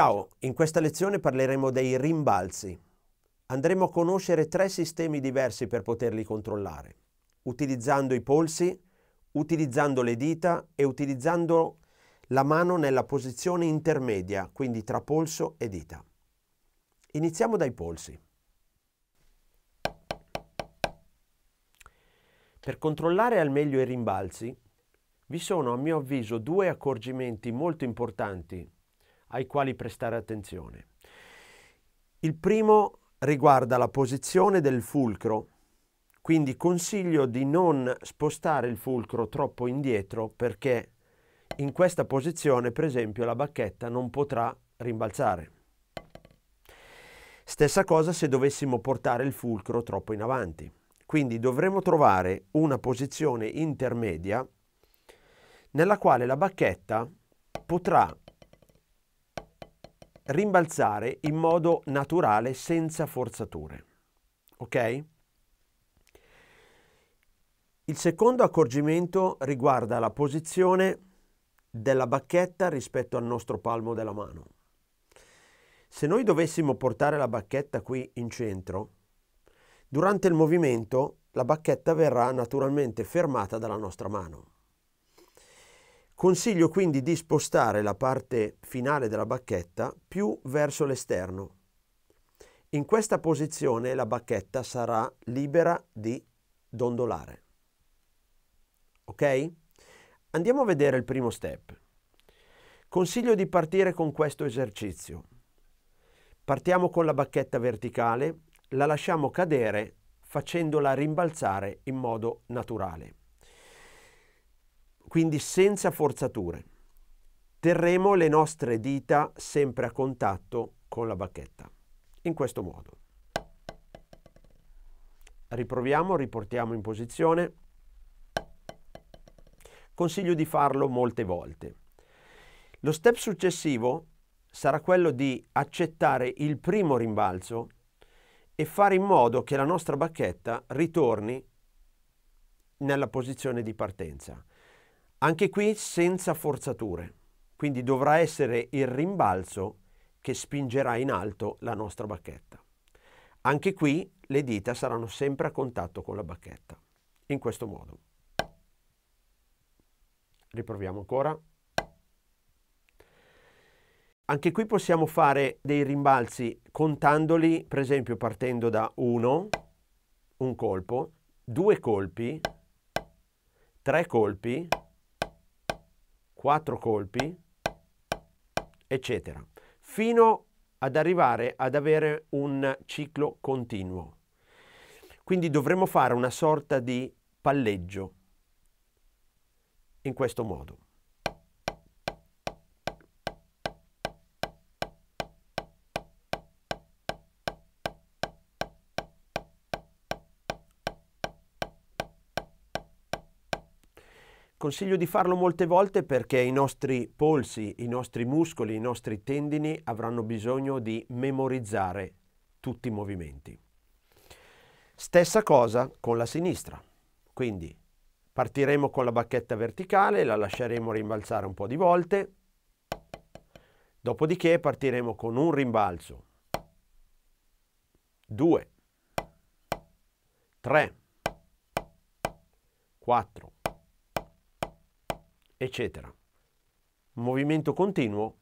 Ciao, in questa lezione parleremo dei rimbalzi. Andremo a conoscere tre sistemi diversi per poterli controllare, utilizzando i polsi, utilizzando le dita e utilizzando la mano nella posizione intermedia, quindi tra polso e dita. Iniziamo dai polsi. Per controllare al meglio i rimbalzi, vi sono a mio avviso due accorgimenti molto importanti ai quali prestare attenzione. Il primo riguarda la posizione del fulcro, quindi consiglio di non spostare il fulcro troppo indietro perché in questa posizione, per esempio, la bacchetta non potrà rimbalzare. Stessa cosa se dovessimo portare il fulcro troppo in avanti. Quindi dovremo trovare una posizione intermedia nella quale la bacchetta potrà rimbalzare in modo naturale senza forzature. Ok? Il secondo accorgimento riguarda la posizione della bacchetta rispetto al nostro palmo della mano. Se noi dovessimo portare la bacchetta qui in centro, durante il movimento la bacchetta verrà naturalmente fermata dalla nostra mano. Consiglio quindi di spostare la parte finale della bacchetta più verso l'esterno. In questa posizione la bacchetta sarà libera di dondolare. Ok? Andiamo a vedere il primo step. Consiglio di partire con questo esercizio. Partiamo con la bacchetta verticale, la lasciamo cadere facendola rimbalzare in modo naturale quindi senza forzature. Terremo le nostre dita sempre a contatto con la bacchetta, in questo modo. Riproviamo, riportiamo in posizione. Consiglio di farlo molte volte. Lo step successivo sarà quello di accettare il primo rimbalzo e fare in modo che la nostra bacchetta ritorni nella posizione di partenza. Anche qui senza forzature, quindi dovrà essere il rimbalzo che spingerà in alto la nostra bacchetta. Anche qui le dita saranno sempre a contatto con la bacchetta, in questo modo. Riproviamo ancora. Anche qui possiamo fare dei rimbalzi contandoli, per esempio partendo da 1, un colpo, due colpi, tre colpi, quattro colpi, eccetera, fino ad arrivare ad avere un ciclo continuo. Quindi dovremo fare una sorta di palleggio in questo modo. Consiglio di farlo molte volte perché i nostri polsi, i nostri muscoli, i nostri tendini avranno bisogno di memorizzare tutti i movimenti. Stessa cosa con la sinistra. Quindi partiremo con la bacchetta verticale, la lasceremo rimbalzare un po' di volte, dopodiché partiremo con un rimbalzo, 2 3 4 eccetera. movimento continuo.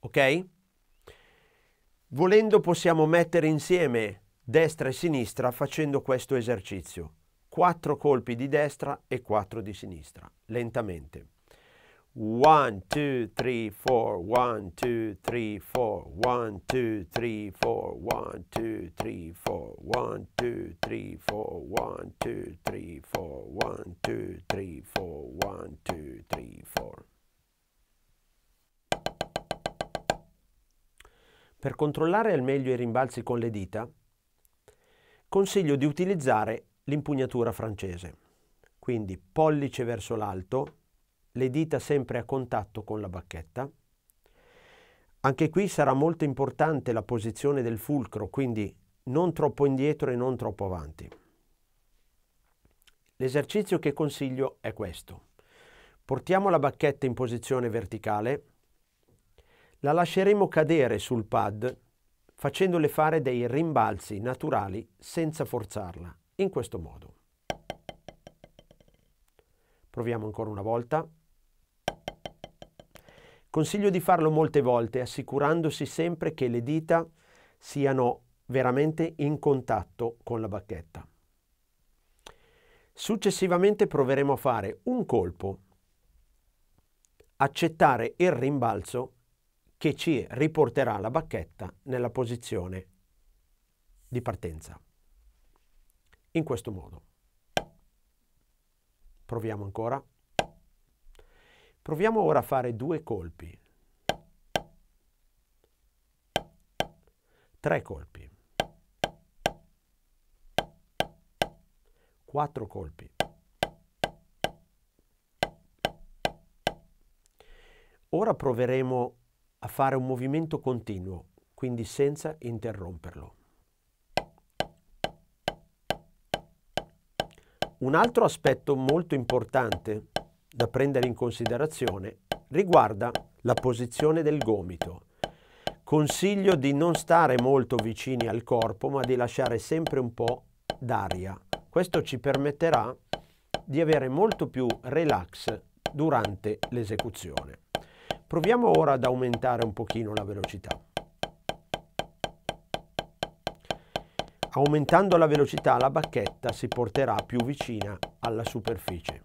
Ok? Volendo possiamo mettere insieme destra e sinistra facendo questo esercizio. Quattro colpi di destra e quattro di sinistra, lentamente. 1, 2, 3, 4, 1, 2, 3, 4, 1, 2, 3, 4, 1, 2, 3, 4, 1, 2, 3, 4, 1, 2, 3, 4, 1, 2, 3, 4, 1, 2, 3, 4. Per controllare al meglio i rimbalzi con le dita, consiglio di utilizzare l'impugnatura francese, quindi pollice verso l'alto, le dita sempre a contatto con la bacchetta. Anche qui sarà molto importante la posizione del fulcro, quindi non troppo indietro e non troppo avanti. L'esercizio che consiglio è questo. Portiamo la bacchetta in posizione verticale, la lasceremo cadere sul pad facendole fare dei rimbalzi naturali senza forzarla, in questo modo. Proviamo ancora una volta. Consiglio di farlo molte volte, assicurandosi sempre che le dita siano veramente in contatto con la bacchetta. Successivamente proveremo a fare un colpo, accettare il rimbalzo che ci riporterà la bacchetta nella posizione di partenza. In questo modo. Proviamo ancora. Proviamo ora a fare due colpi, tre colpi, quattro colpi. Ora proveremo a fare un movimento continuo, quindi senza interromperlo. Un altro aspetto molto importante è da prendere in considerazione riguarda la posizione del gomito. Consiglio di non stare molto vicini al corpo ma di lasciare sempre un po' d'aria. Questo ci permetterà di avere molto più relax durante l'esecuzione. Proviamo ora ad aumentare un pochino la velocità. Aumentando la velocità la bacchetta si porterà più vicina alla superficie.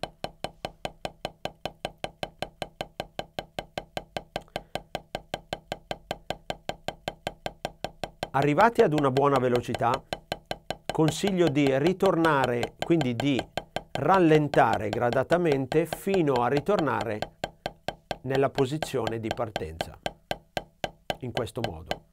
Arrivati ad una buona velocità, consiglio di ritornare, quindi di rallentare gradatamente fino a ritornare nella posizione di partenza, in questo modo.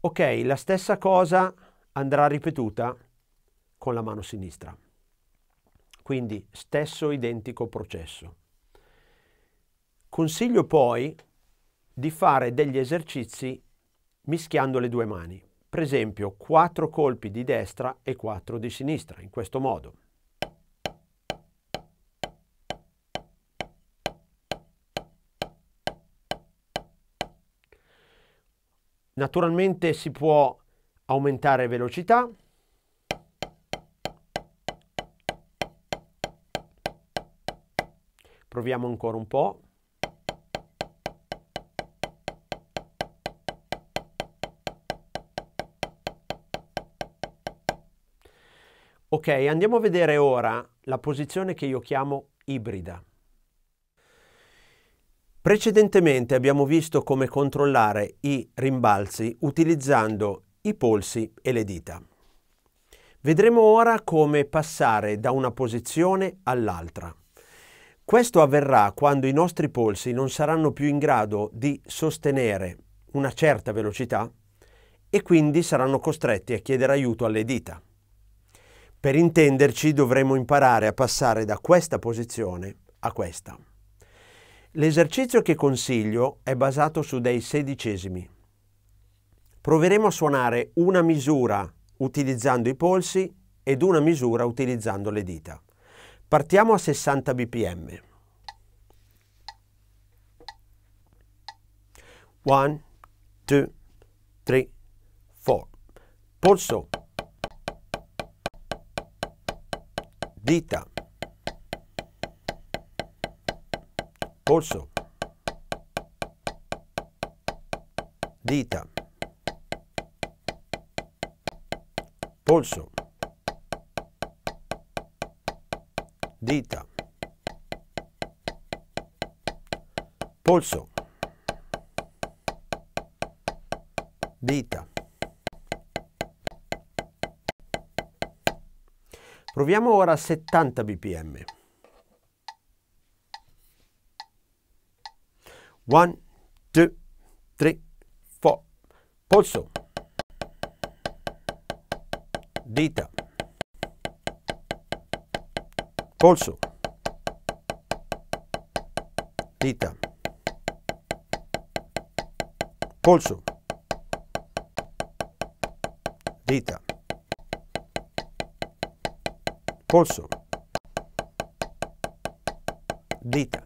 Ok, la stessa cosa andrà ripetuta con la mano sinistra. Quindi stesso identico processo. Consiglio poi di fare degli esercizi mischiando le due mani. Per esempio, quattro colpi di destra e quattro di sinistra, in questo modo. Naturalmente si può aumentare velocità, proviamo ancora un po', Ok, andiamo a vedere ora la posizione che io chiamo ibrida. Precedentemente abbiamo visto come controllare i rimbalzi utilizzando i polsi e le dita. Vedremo ora come passare da una posizione all'altra. Questo avverrà quando i nostri polsi non saranno più in grado di sostenere una certa velocità e quindi saranno costretti a chiedere aiuto alle dita. Per intenderci dovremo imparare a passare da questa posizione a questa. L'esercizio che consiglio è basato su dei sedicesimi, Proveremo a suonare una misura utilizzando i polsi ed una misura utilizzando le dita. Partiamo a 60 bpm. 1, 2, 3, 4. Polso. Dita. Polso. Dita. polso, dita, polso, dita. Proviamo ora a 70 bpm. 1, 2, 3, 4. Polso. dita, pulso, dita, pulso, dita, pulso, dita.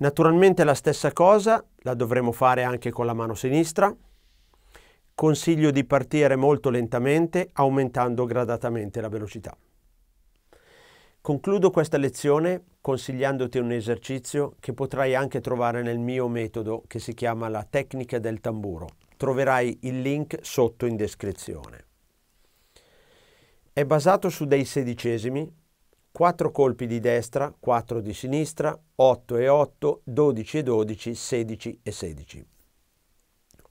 Naturalmente la stessa cosa la dovremo fare anche con la mano sinistra. Consiglio di partire molto lentamente aumentando gradatamente la velocità. Concludo questa lezione consigliandoti un esercizio che potrai anche trovare nel mio metodo che si chiama la tecnica del tamburo. Troverai il link sotto in descrizione. È basato su dei sedicesimi 4 colpi di destra, 4 di sinistra, 8 e 8, 12 e 12, 16 e 16.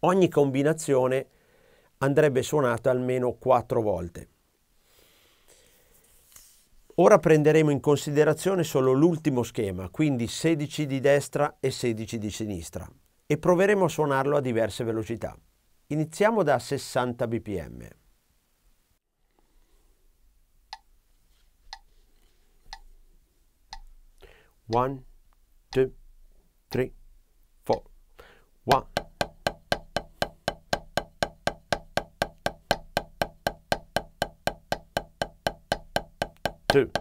Ogni combinazione andrebbe suonata almeno 4 volte. Ora prenderemo in considerazione solo l'ultimo schema, quindi 16 di destra e 16 di sinistra, e proveremo a suonarlo a diverse velocità. Iniziamo da 60 bpm. One, two, three, four. One. Two.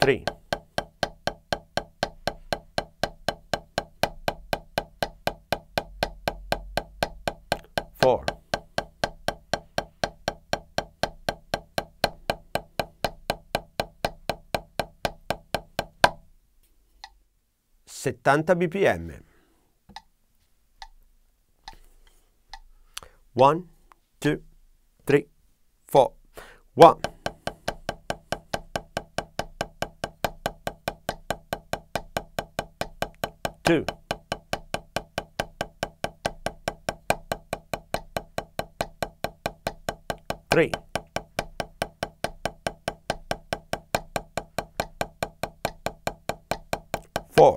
Three. 70 bpm. 1, 2, 3, 4, 1. Two. Three. Four.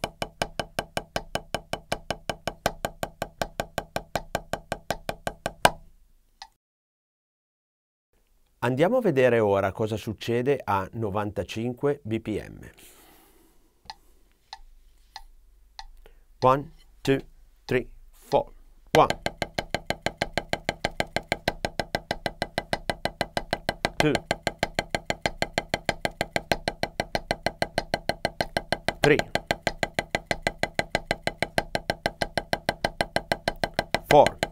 Andiamo a vedere ora cosa succede a 95 bpm. 1, 2, 3, 4, 1, 2, 3, 4,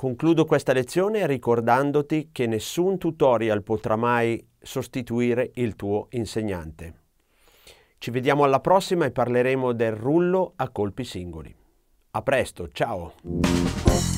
Concludo questa lezione ricordandoti che nessun tutorial potrà mai sostituire il tuo insegnante. Ci vediamo alla prossima e parleremo del rullo a colpi singoli. A presto, ciao!